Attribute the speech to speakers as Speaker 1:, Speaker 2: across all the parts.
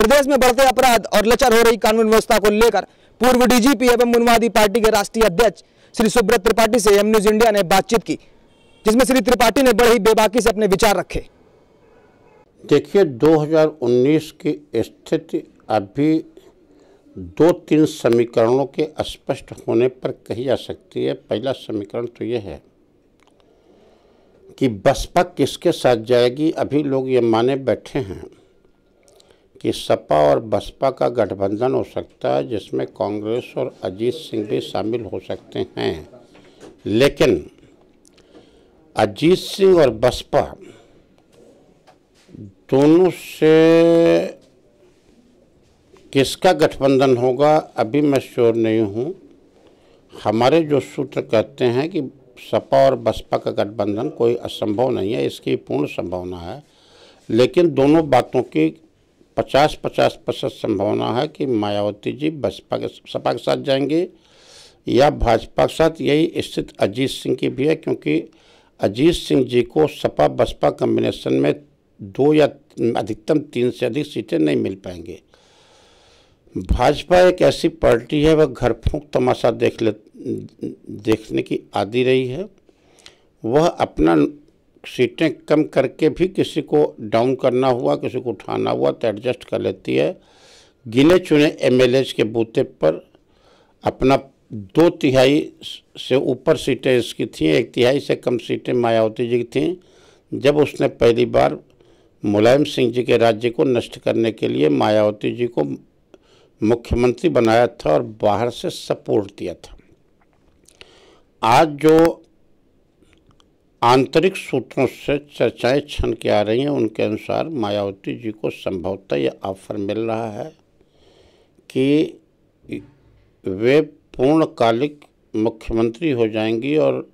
Speaker 1: प्रदेश में बढ़ते अपराध और लचर हो रही कानून व्यवस्था को लेकर पूर्व डीजीपी एवं मुनवादी पार्टी के राष्ट्रीय अध्यक्ष श्री सुब्रत त्रिपाठी से एम न्यूज इंडिया ने बातचीत की जिसमें श्री त्रिपाठी ने बड़े ही बेबाकी से अपने विचार रखे देखिए 2019 की स्थिति अभी दो तीन समीकरणों के स्पष्ट होने पर कही जा सकती है पहला समीकरण तो यह है कि बसपा किसके साथ जाएगी अभी लोग ये माने बैठे हैं कि सपा और बसपा का गठबंधन हो सकता है जिसमें कांग्रेस और अजीत सिंह भी शामिल हो सकते हैं लेकिन अजीत सिंह और बसपा दोनों से किसका गठबंधन होगा अभी मैं श्योर नहीं हूँ हमारे जो सूत्र कहते हैं कि सपा और बसपा का गठबंधन कोई असंभव नहीं है इसकी पूर्ण संभावना है लेकिन दोनों बातों की पचास पचास प्रतिशत संभावना है कि मायावती जी बसपा के सपा के साथ जाएंगे या भाजपा के साथ यही स्थिति अजीत सिंह की भी है क्योंकि अजीत सिंह जी को सपा बसपा कम्बिनेशन में दो या अधिकतम तीन से अधिक सीटें नहीं मिल पाएंगे भाजपा एक ऐसी पार्टी है वह घर फूक तमाशा देख ले देखने की आदि रही है वह अपना सीटें कम करके भी किसी को डाउन करना हुआ किसी को उठाना हुआ तो एडजस्ट कर लेती है गिने चुने एम के बूते पर अपना दो तिहाई से ऊपर सीटें इसकी थीं एक तिहाई से कम सीटें मायावती जी की थीं जब उसने पहली बार मुलायम सिंह जी के राज्य को नष्ट करने के लिए मायावती जी को मुख्यमंत्री बनाया था और बाहर से सपोर्ट दिया था आज जो आंतरिक सूत्रों से चर्चाएं छन के आ रही हैं उनके अनुसार मायावती जी को संभवतः यह ऑफर मिल रहा है कि वे पूर्णकालिक मुख्यमंत्री हो जाएंगी और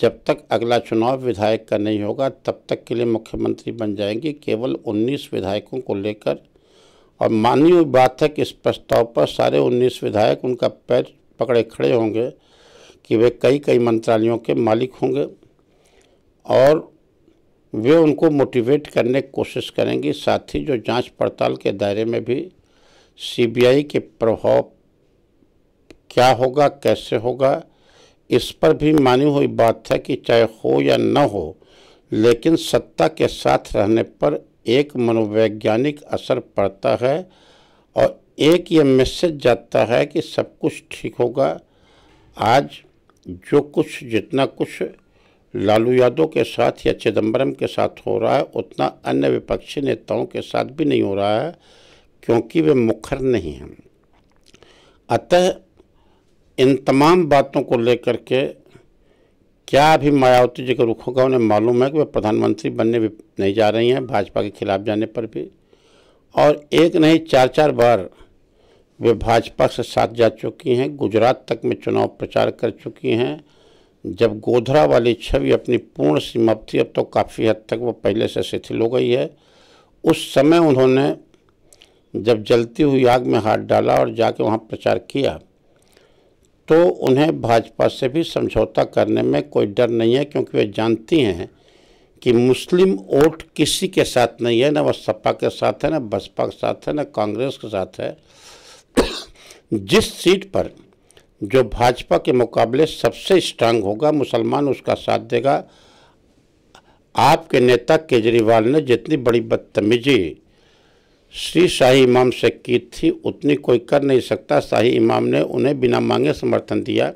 Speaker 1: जब तक अगला चुनाव विधायक का नहीं होगा तब तक के लिए मुख्यमंत्री बन जाएंगी केवल 19 विधायकों को लेकर और मानी हुई बात है कि इस प्रस्ताव पर सारे 19 विधायक उनका पैर पकड़े खड़े होंगे कि वे कई कई मंत्रालयों के मालिक होंगे और वे उनको मोटिवेट करने की कोशिश करेंगी साथ ही जो जांच पड़ताल के दायरे में भी सीबीआई के प्रभाव क्या होगा कैसे होगा इस पर भी मानी हुई बात है कि चाहे हो या न हो लेकिन सत्ता के साथ रहने पर एक मनोवैज्ञानिक असर पड़ता है और एक ये मैसेज जाता है कि सब कुछ ठीक होगा आज जो कुछ जितना कुछ लालू यादव के साथ या चिदम्बरम के साथ हो रहा है उतना अन्य विपक्षी नेताओं के साथ भी नहीं हो रहा है क्योंकि वे मुखर नहीं हैं अतः इन तमाम बातों को लेकर के क्या अभी मायावती जी के रुख होगा उन्हें मालूम है कि वे प्रधानमंत्री बनने भी नहीं जा रही हैं भाजपा के खिलाफ जाने पर भी और एक नहीं चार चार बार वे भाजपा से साथ जा चुकी हैं गुजरात तक में चुनाव प्रचार कर चुकी हैं जब गोधरा वाली छवि अपनी पूर्ण सीमा थी अब तो काफ़ी हद तक वो पहले से शिथिल हो गई है उस समय उन्होंने जब जलती हुई आग में हाथ डाला और जाके वहाँ प्रचार किया तो उन्हें भाजपा से भी समझौता करने में कोई डर नहीं है क्योंकि वे जानती हैं कि मुस्लिम वोट किसी के साथ नहीं है ना वह सपा के साथ है ना बसपा के साथ है ना कांग्रेस के साथ है जिस सीट पर जो भाजपा के मुकाबले सबसे स्ट्रांग होगा मुसलमान उसका साथ देगा आपके नेता केजरीवाल ने जितनी बड़ी बदतमीजी श्री शाही इमाम से की थी उतनी कोई कर नहीं सकता शाही इमाम ने उन्हें बिना मांगे समर्थन दिया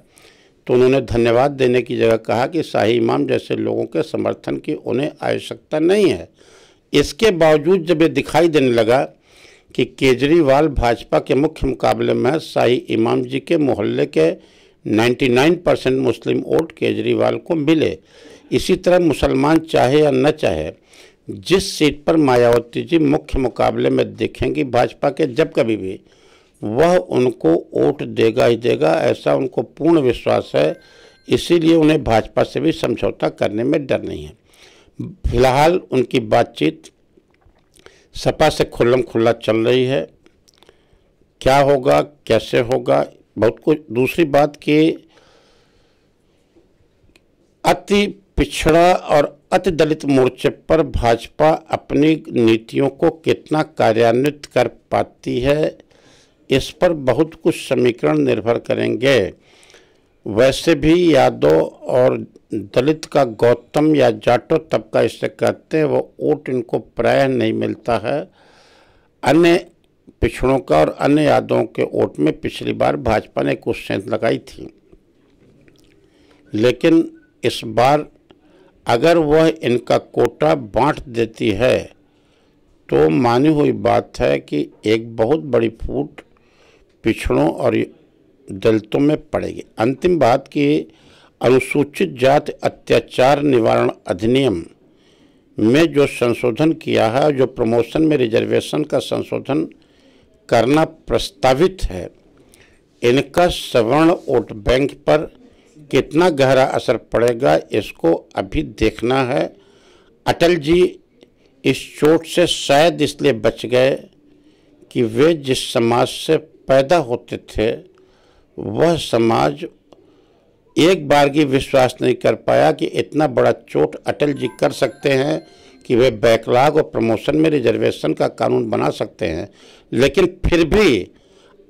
Speaker 1: तो उन्होंने धन्यवाद देने की जगह कहा कि शाही इमाम जैसे लोगों के समर्थन की उन्हें आवश्यकता नहीं है इसके बावजूद जब ये दिखाई देने लगा कि केजरीवाल भाजपा के मुख्य मुकाबले में शाही इमाम जी के मोहल्ले के 99 परसेंट मुस्लिम वोट केजरीवाल को मिले इसी तरह मुसलमान चाहे या न चाहे जिस सीट पर मायावती जी मुख्य मुकाबले में देखेंगी भाजपा के जब कभी भी वह उनको वोट देगा ही देगा ऐसा उनको पूर्ण विश्वास है इसीलिए उन्हें भाजपा से भी समझौता करने में डर नहीं है फिलहाल उनकी बातचीत सपा से खुल्लम खुल्ला चल रही है क्या होगा कैसे होगा बहुत कुछ दूसरी बात कि अति पिछड़ा और अति दलित मोर्चे पर भाजपा अपनी नीतियों को कितना कार्यान्वित कर पाती है इस पर बहुत कुछ समीकरण निर्भर करेंगे वैसे भी यादव और दलित का गौतम या जाटो तबका इसे कहते हैं वो वोट इनको प्राय नहीं मिलता है अन्य पिछड़ों का और अन्य यादों के वोट में पिछली बार भाजपा ने कुछ सेंध लगाई थी लेकिन इस बार अगर वह इनका कोटा बांट देती है तो मानी हुई बात है कि एक बहुत बड़ी फूट पिछड़ों और दलितों में पड़ेगी अंतिम बात कि अनुसूचित जाति अत्याचार निवारण अधिनियम में जो संशोधन किया है जो प्रमोशन में रिजर्वेशन का संशोधन करना प्रस्तावित है इनका सवर्ण वोट बैंक पर कितना गहरा असर पड़ेगा इसको अभी देखना है अटल जी इस चोट से शायद इसलिए बच गए कि वे जिस समाज से पैदा होते थे वह समाज एक बार की विश्वास नहीं कर पाया कि इतना बड़ा चोट अटल जी कर सकते हैं कि वे बैकलाग और प्रमोशन में रिजर्वेशन का कानून बना सकते हैं लेकिन फिर भी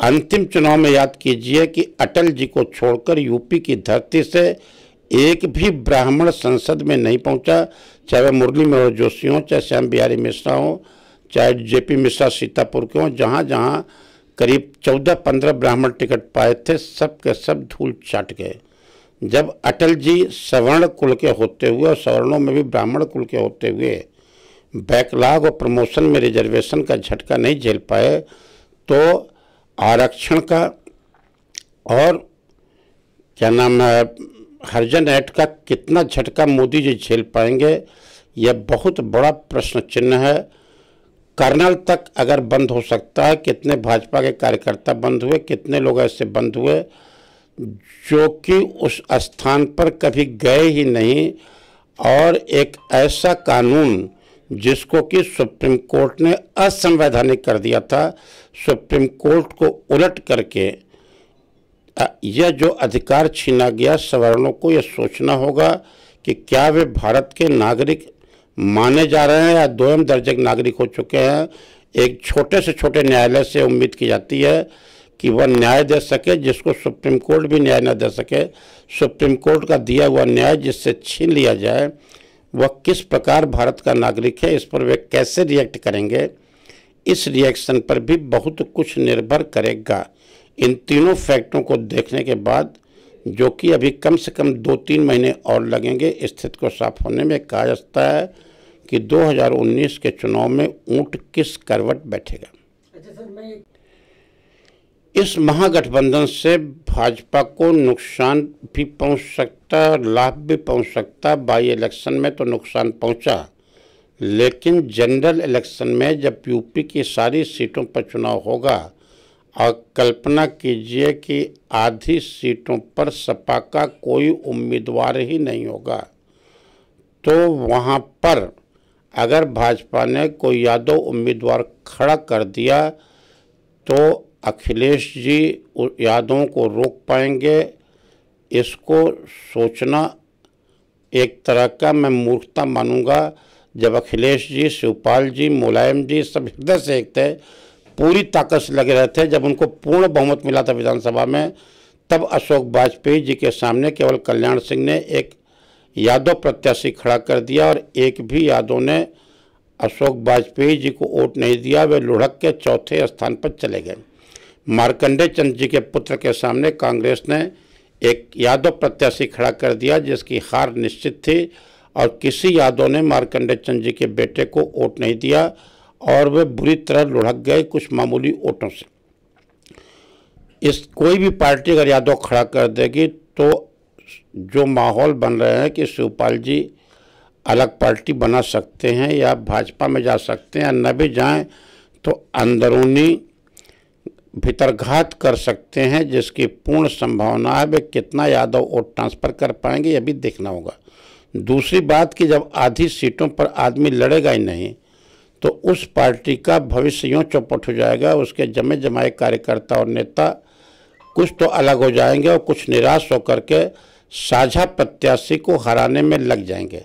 Speaker 1: अंतिम चुनाव में याद कीजिए कि अटल जी को छोड़कर यूपी की धरती से एक भी ब्राह्मण संसद में नहीं पहुंचा चाहे वह मुरली मनोहर जोशी हों चाहे श्याम बिहारी मिश्रा हों चाहे जेपी मिश्रा सीतापुर के हों जहाँ जहाँ करीब चौदह पंद्रह ब्राह्मण टिकट पाए थे सब के सब धूल चाट गए जब अटल जी सवर्ण कुल के होते हुए और सवर्णों में भी ब्राह्मण कुल के होते हुए बैकलाग और प्रमोशन में रिजर्वेशन का झटका नहीं झेल पाए तो आरक्षण का और क्या नाम है हरजन एक्ट का कितना झटका मोदी जी झेल पाएंगे यह बहुत बड़ा प्रश्न चिन्ह है कर्नल तक अगर बंद हो सकता है कितने भाजपा के कार्यकर्ता बंद हुए कितने लोग ऐसे बंद हुए जो कि उस स्थान पर कभी गए ही नहीं और एक ऐसा कानून जिसको कि सुप्रीम कोर्ट ने असंवैधानिक कर दिया था सुप्रीम कोर्ट को उलट करके यह जो अधिकार छीना गया सवर्णों को यह सोचना होगा कि क्या वे भारत के नागरिक माने जा रहे हैं या दोयम के नागरिक हो चुके हैं एक छोटे से छोटे न्यायालय से उम्मीद की जाती है कि वह न्याय दे सके जिसको सुप्रीम कोर्ट भी न्याय न दे सके सुप्रीम कोर्ट का दिया हुआ न्याय जिससे छीन लिया जाए वह किस प्रकार भारत का नागरिक है इस पर वे कैसे रिएक्ट करेंगे इस रिएक्शन पर भी बहुत कुछ निर्भर करेगा इन तीनों फैक्टों को देखने के बाद जो कि अभी कम से कम दो तीन महीने और लगेंगे स्थिति को साफ होने में कहा जाता है कि 2019 के चुनाव में ऊंट किस करवट बैठेगा अच्छा इस महागठबंधन से भाजपा को नुकसान भी पहुंच सकता लाभ भी पहुंच सकता बाई इलेक्शन में तो नुकसान पहुंचा लेकिन जनरल इलेक्शन में जब यूपी की सारी सीटों पर चुनाव होगा और कल्पना कीजिए कि आधी सीटों पर सपा का कोई उम्मीदवार ही नहीं होगा तो वहाँ पर अगर भाजपा ने कोई यादव उम्मीदवार खड़ा कर दिया तो अखिलेश जी यादवों को रोक पाएंगे इसको सोचना एक तरह का मैं मूर्खता मानूंगा जब अखिलेश जी शिवपाल जी मुलायम जी सब हृदय से एक थे पूरी ताकत से लगे रहे थे जब उनको पूर्ण बहुमत मिला था विधानसभा में तब अशोक वाजपेयी जी के सामने केवल कल्याण सिंह ने एक यादव प्रत्याशी खड़ा कर दिया और एक भी यादव ने अशोक वाजपेयी जी को वोट नहीं दिया वे लुढ़क के चौथे स्थान पर चले गए मार्कंडे चंद जी के पुत्र के सामने कांग्रेस ने एक यादव प्रत्याशी खड़ा कर दिया जिसकी हार निश्चित थी और किसी यादव ने मार्कंडे चंद जी के बेटे को वोट नहीं दिया और वे बुरी तरह लुढ़क गए कुछ मामूली वोटों से इस कोई भी पार्टी अगर यादव खड़ा कर देगी तो जो माहौल बन रहे हैं कि शिवपाल जी अलग पार्टी बना सकते हैं या भाजपा में जा सकते हैं न भी जाएं तो अंदरूनी भीतरघात कर सकते हैं जिसकी पूर्ण संभावना है वे कितना यादव वोट ट्रांसफ़र कर पाएंगे यह भी देखना होगा दूसरी बात कि जब आधी सीटों पर आदमी लड़ेगा ही नहीं तो उस पार्टी का भविष्य यूँ चौपट हो जाएगा उसके जमे जमाए कार्यकर्ता और नेता कुछ तो अलग हो जाएंगे और कुछ निराश होकर के साझा प्रत्याशी को हराने में लग जाएंगे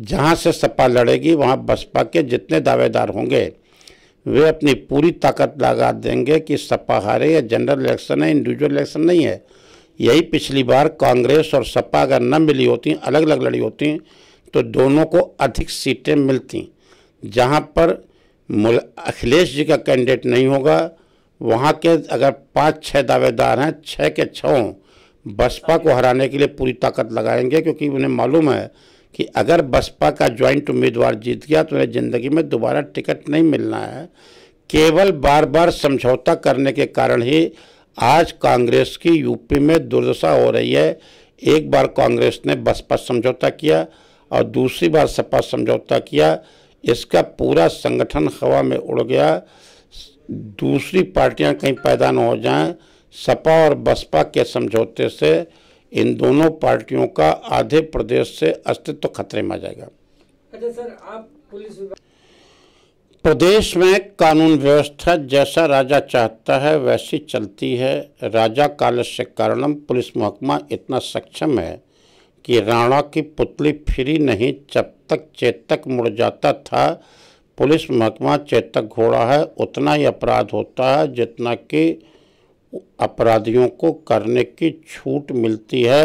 Speaker 1: जहाँ से सपा लड़ेगी वहाँ बसपा के जितने दावेदार होंगे वे अपनी पूरी ताकत लगा देंगे कि सपा हारे या जनरल इलेक्शन है इंडिविजुअल इलेक्शन नहीं है यही पिछली बार कांग्रेस और सपा अगर न मिली होती अलग अलग लड़ी होती तो दोनों को अधिक सीटें मिलती जहाँ पर अखिलेश जी का कैंडिडेट नहीं होगा वहाँ के अगर पाँच छः दावेदार हैं छः के छः बसपा को हराने के लिए पूरी ताकत लगाएंगे क्योंकि उन्हें मालूम है कि अगर बसपा का ज्वाइंट उम्मीदवार जीत गया तो उन्हें ज़िंदगी में दोबारा टिकट नहीं मिलना है केवल बार बार समझौता करने के कारण ही आज कांग्रेस की यूपी में दुर्दशा हो रही है एक बार कांग्रेस ने बसपा समझौता किया और दूसरी बार सपा समझौता किया इसका पूरा संगठन हवा में उड़ गया दूसरी पार्टियां कहीं पैदा न हो जाएं सपा और बसपा के समझौते से इन दोनों पार्टियों का आधे प्रदेश से अस्तित्व खतरे में आ जाएगा अच्छा प्रदेश में कानून व्यवस्था जैसा राजा चाहता है वैसी चलती है राजा कालस्य कारणम पुलिस महकमा इतना सक्षम है कि राणा की पुतली फिरी नहीं जब तक चेतक मुड़ जाता था पुलिस महकमा चेतक घोड़ा है उतना ही अपराध होता है जितना कि अपराधियों को करने की छूट मिलती है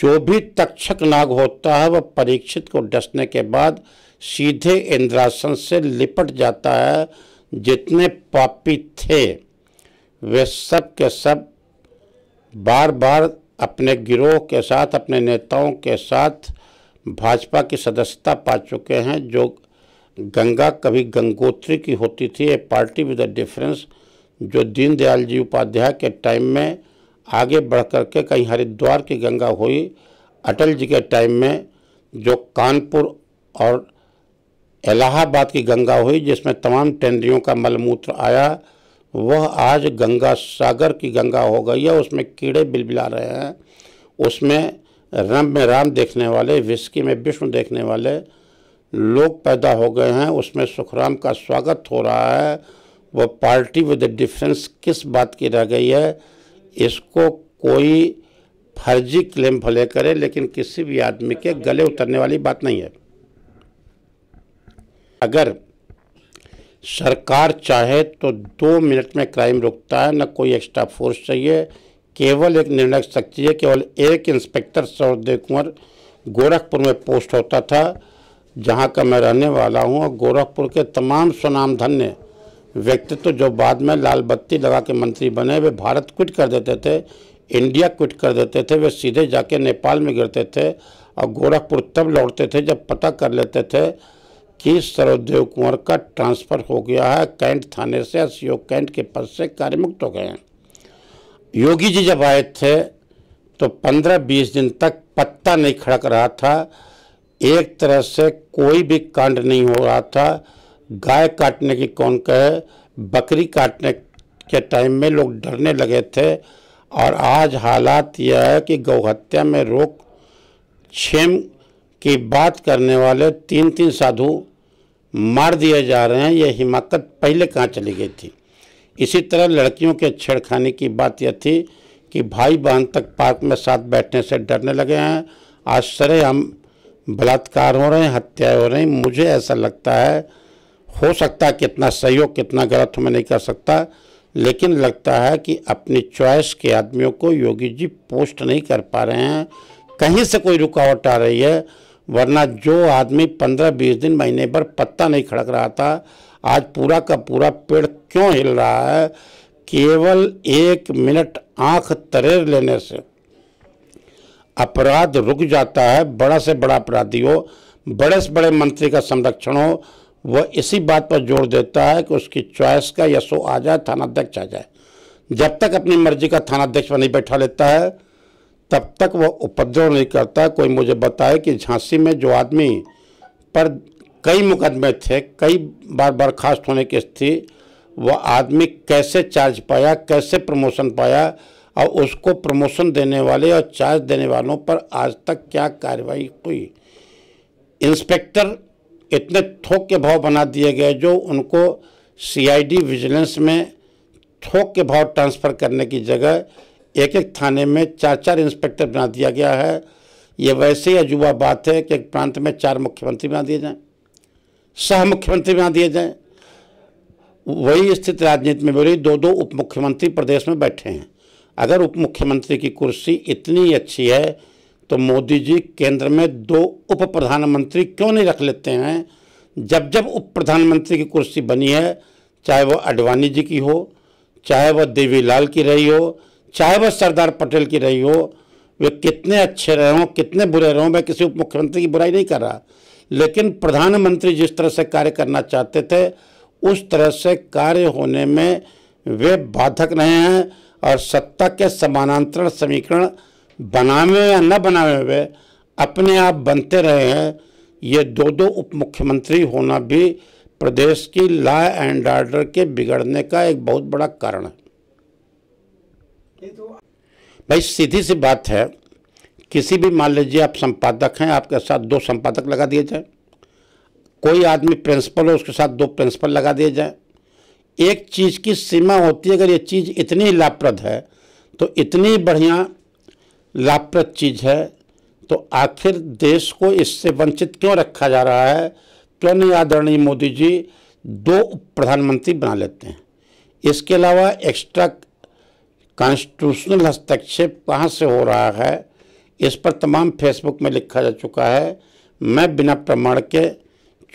Speaker 1: जो भी तक्षक नाग होता है वह परीक्षित को डसने के बाद सीधे इंद्रासन से लिपट जाता है जितने पापी थे वे सब के सब बार बार अपने गिरोह के साथ अपने नेताओं के साथ भाजपा की सदस्यता पा चुके हैं जो गंगा कभी गंगोत्री की होती थी A party with a difference जो दीनदयाल जी उपाध्याय के टाइम में आगे बढ़ कर के कहीं हरिद्वार की गंगा हुई अटल जी के टाइम में जो कानपुर और इलाहाबाद की गंगा हुई जिसमें तमाम टेंडरियों का मलमूत्र आया वह आज गंगा सागर की गंगा हो गई है उसमें कीड़े बिलबिला रहे हैं उसमें राम में राम देखने वाले विस्की में विष्णु देखने वाले लोग पैदा हो गए हैं उसमें सुखराम का स्वागत हो रहा है वह पार्टी विद डिफरेंस किस बात की रह गई है इसको कोई फर्जी क्लेम भले करे लेकिन किसी भी आदमी के गले उतरने वाली बात नहीं है अगर सरकार चाहे तो दो मिनट में क्राइम रुकता है न कोई एक्स्ट्रा फोर्स चाहिए केवल एक निर्णय सकती है केवल एक इंस्पेक्टर सौदेव कुंवर गोरखपुर में पोस्ट होता था जहाँ का मैं रहने वाला हूँ और गोरखपुर के तमाम सुनाम धन्य व्यक्तित्व जो बाद में लाल बत्ती लगा के मंत्री बने वे भारत क्विट कर देते थे इंडिया क्विट कर देते थे वे सीधे जाके नेपाल में गिरते थे और गोरखपुर तब लौटते थे जब पता कर लेते थे कि सरोदेव कुंवर का ट्रांसफ़र हो गया है कैंट थाने से एस कैंट के पद से कार्यमुक्त हो गए हैं योगी जी जब आए थे तो पंद्रह बीस दिन तक पत्ता नहीं खड़क रहा था एक तरह से कोई भी कांड नहीं हो रहा था गाय काटने की कौन कहे बकरी काटने के टाइम में लोग डरने लगे थे और आज हालात यह है कि गौहत्या में रोक छेम की बात करने वाले तीन तीन साधु मार दिए जा रहे हैं यह हिमाकत पहले कहाँ चली गई थी इसी तरह लड़कियों के छेड़खानी की बात यह थी कि भाई बहन तक पार्क में साथ बैठने से डरने लगे हैं आज सरे हम बलात्कार हो रहे हैं हत्याएं हो रही मुझे ऐसा लगता है हो सकता है कितना सही हो कितना गलत हो मैं नहीं कर सकता लेकिन लगता है कि अपनी चॉइस के आदमियों को योगी जी पोस्ट नहीं कर पा रहे हैं कहीं से कोई रुकावट आ रही है वरना जो आदमी पंद्रह बीस दिन महीने पर पत्ता नहीं खड़क रहा था आज पूरा का पूरा पेड़ क्यों हिल रहा है केवल एक मिनट आंख तरेर लेने से अपराध रुक जाता है बड़ा से बड़ा अपराधी हो बड़े से बड़े मंत्री का संरक्षण हो वह इसी बात पर जोर देता है कि उसकी चॉइस का यशो आ जाए थानाध्यक्ष आ जाए जब तक अपनी मर्जी का थानाध्यक्ष पर नहीं बैठा लेता है तब तक वह उपद्रव नहीं करता कोई मुझे बताए कि झांसी में जो आदमी पर कई मुकदमे थे कई बार बर्खास्त होने की स्थिति वह आदमी कैसे चार्ज पाया कैसे प्रमोशन पाया और उसको प्रमोशन देने वाले और चार्ज देने वालों पर आज तक क्या कार्रवाई हुई इंस्पेक्टर इतने थोक के भाव बना दिए गए जो उनको सीआईडी विजिलेंस में थोक के भाव ट्रांसफ़र करने की जगह एक एक थाने में चार चार इंस्पेक्टर बना दिया गया है ये वैसे ही अजूबा बात है कि एक प्रांत में चार मुख्यमंत्री बना दिए जाएं सह मुख्यमंत्री बना दिए जाएं वही स्थिति राजनीति में बोली दो दो उप मुख्यमंत्री प्रदेश में बैठे हैं अगर उप मुख्यमंत्री की कुर्सी इतनी अच्छी है तो मोदी जी केंद्र में दो उप प्रधानमंत्री क्यों नहीं रख लेते हैं जब जब उप प्रधानमंत्री की कुर्सी बनी है चाहे वह अडवाणी जी की हो चाहे वह देवीलाल की रही हो चाहे वह सरदार पटेल की रही हो वे कितने अच्छे रहे हों कितने बुरे रहे हों मैं किसी उप मुख्यमंत्री की बुराई नहीं कर रहा लेकिन प्रधानमंत्री जिस तरह से कार्य करना चाहते थे उस तरह से कार्य होने में वे बाधक रहे हैं और सत्ता के समानांतर समीकरण बनावे या न बनावे हुए अपने आप बनते रहे हैं ये दो दो उप मुख्यमंत्री होना भी प्रदेश की लॉ एंड ऑर्डर के बिगड़ने का एक बहुत बड़ा कारण है भाई सीधी सी बात है किसी भी मान लीजिए आप संपादक हैं आपके साथ दो संपादक लगा दिए जाए कोई आदमी प्रिंसिपल हो उसके साथ दो प्रिंसिपल लगा दिए जाए एक चीज़ की सीमा होती है अगर ये चीज़ इतनी लाभप्रद है तो इतनी बढ़िया लाभप्रद चीज़ है तो आखिर देश को इससे वंचित क्यों रखा जा रहा है क्यों नहीं आदरणीय मोदी जी दो प्रधानमंत्री बना लेते हैं इसके अलावा एक्स्ट्रा कॉन्स्टिट्यूशनल हस्तक्षेप कहाँ से हो रहा है इस पर तमाम फेसबुक में लिखा जा चुका है मैं बिना प्रमाण के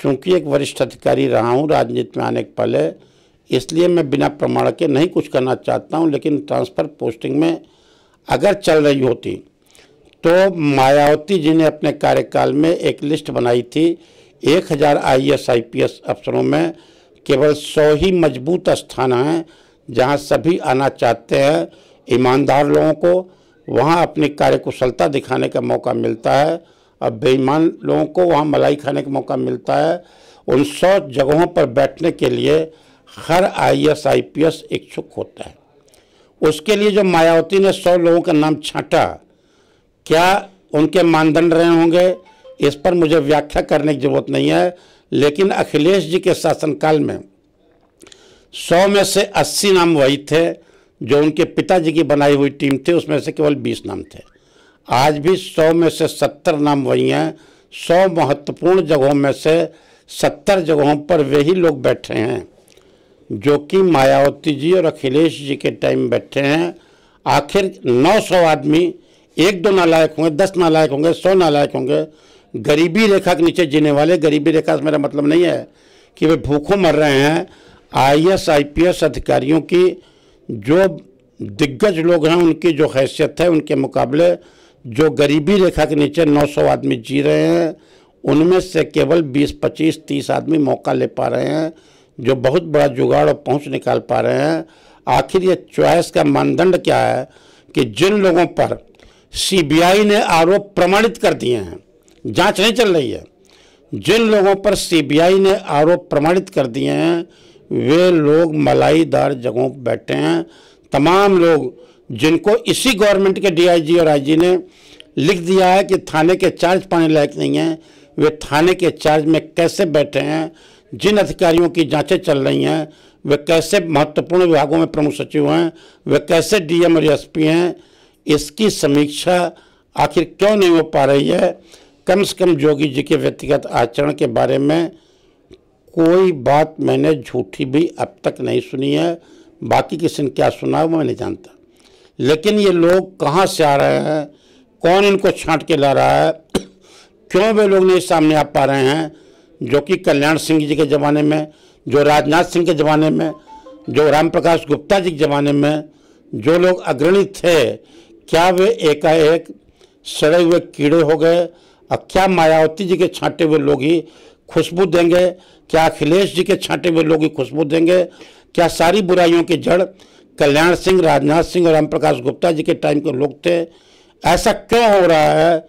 Speaker 1: चूंकि एक वरिष्ठ अधिकारी रहा हूँ राजनीति में आने के पहले इसलिए मैं बिना प्रमाण के नहीं कुछ करना चाहता हूँ लेकिन ट्रांसफ़र पोस्टिंग में अगर चल रही होती तो मायावती जी ने अपने कार्यकाल में एक लिस्ट बनाई थी एक हज़ार आई एस अफसरों में केवल सौ ही मजबूत स्थान हैं जहां सभी आना चाहते हैं ईमानदार लोगों को वहां अपनी कार्यकुशलता दिखाने का मौका मिलता है और बेईमान लोगों को वहां मलाई खाने का मौका मिलता है उन सौ जगहों पर बैठने के लिए हर I S I P S इच्छुक होता है उसके लिए जो मायावती ने सौ लोगों का नाम छाँटा क्या उनके मानदंड रहे होंगे इस पर मुझे व्याख्या करने की ज़रूरत नहीं है लेकिन अखिलेश जी के शासनकाल में सौ में से अस्सी नाम वही थे जो उनके पिताजी की बनाई हुई टीम थी उसमें से केवल बीस नाम थे आज भी सौ में से सत्तर नाम वही हैं सौ महत्वपूर्ण जगहों में से सत्तर जगहों पर वही लोग बैठे हैं जो कि मायावती जी और अखिलेश जी के टाइम बैठे हैं आखिर 900 आदमी एक दो नालायक होंगे दस नालायक होंगे सौ नालायक होंगे गरीबी रेखा के नीचे जीने वाले गरीबी रेखा से मेरा मतलब नहीं है कि वे भूखों मर रहे हैं आईएएस आईपीएस अधिकारियों की जो दिग्गज लोग हैं उनकी जो हैसियत है उनके मुकाबले जो गरीबी रेखा के नीचे 900 आदमी जी रहे हैं उनमें से केवल 20 25 30 आदमी मौका ले पा रहे हैं जो बहुत बड़ा जुगाड़ और पहुँच निकाल पा रहे हैं आखिर ये चॉइस का मानदंड क्या है कि जिन लोगों पर सीबीआई ने आरोप प्रमाणित कर दिए हैं जांच नहीं चल रही है जिन लोगों पर सीबीआई ने आरोप प्रमाणित कर दिए हैं वे लोग मलाईदार जगहों पर बैठे हैं तमाम लोग जिनको इसी गवर्नमेंट के डीआईजी और आईजी ने लिख दिया है कि थाने के चार्ज पाने लायक नहीं हैं वे थाने के चार्ज में कैसे बैठे हैं जिन अधिकारियों की जांचें चल रही हैं वे कैसे महत्वपूर्ण विभागों में प्रमुख सचिव हैं वे कैसे डीएम और एसपी हैं इसकी समीक्षा आखिर क्यों नहीं हो पा रही है कम से कम योगी जी के व्यक्तिगत आचरण के बारे में कोई बात मैंने झूठी भी अब तक नहीं सुनी है बाकी किसी ने क्या सुना वो मैं नहीं जानता लेकिन ये लोग कहाँ से आ रहे हैं कौन इनको छांट के ला रहा है क्यों वे लोग नहीं सामने आ पा रहे हैं जो कि कल्याण सिंह जी के ज़माने में जो राजनाथ सिंह के ज़माने में जो राम प्रकाश गुप्ता जी के ज़माने में जो लोग अग्रणी थे क्या वे एकाएक सड़े हुए कीड़े हो गए और क्या मायावती जी के छांटे हुए लोग ही खुशबू देंगे क्या अखिलेश जी के छांटे हुए लोग ही खुशबू देंगे क्या सारी बुराइयों की जड़ कल्याण सिंह राजनाथ सिंह और राम प्रकाश गुप्ता जी के टाइम के लोग थे ऐसा क्यों हो रहा है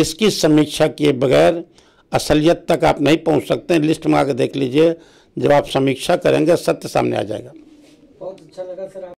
Speaker 1: इसकी समीक्षा किए बगैर असलियत तक आप नहीं पहुंच सकते हैं लिस्ट मंगा के देख लीजिए जब आप समीक्षा करेंगे सत्य सामने आ जाएगा बहुत अच्छा लगा सर